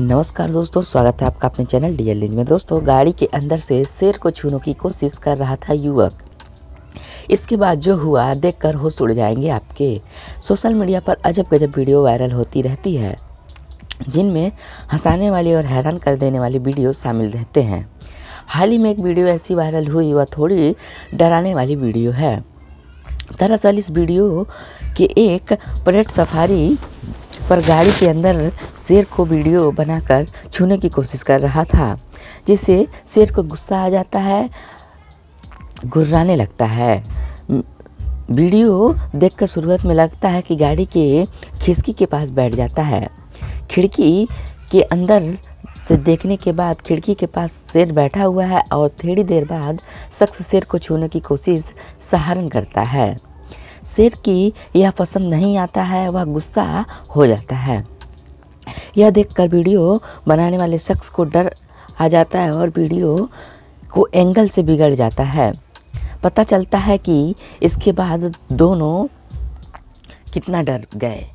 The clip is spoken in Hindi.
नमस्कार दोस्तों स्वागत है आपका अपने चैनल डीएल न्यूज में दोस्तों गाड़ी के अंदर से शेर को छूने की कोशिश कर रहा था युवक इसके बाद जो हुआ देखकर होश उड़ जाएंगे आपके सोशल मीडिया पर अजब गजब वीडियो वायरल होती रहती है जिनमें हंसाने वाली और हैरान कर देने वाली वीडियो शामिल रहते हैं हाल ही में एक वीडियो ऐसी वायरल हुई वह थोड़ी डराने वाली वीडियो है दरअसल इस वीडियो के एक परेड सफारी पर गाड़ी के अंदर शेर को वीडियो बनाकर छूने की कोशिश कर रहा था जिससे शेर को गुस्सा आ जाता है गुर्राने लगता है वीडियो देखकर शुरुआत में लगता है कि गाड़ी के खिड़की के पास बैठ जाता है खिड़की के अंदर से देखने के बाद खिड़की के पास शेर बैठा हुआ है और थोड़ी देर बाद शख्स शेर को छूने की कोशिश सहारन करता है शेर की यह पसंद नहीं आता है वह गुस्सा हो जाता है यह देखकर वीडियो बनाने वाले शख्स को डर आ जाता है और वीडियो को एंगल से बिगड़ जाता है पता चलता है कि इसके बाद दोनों कितना डर गए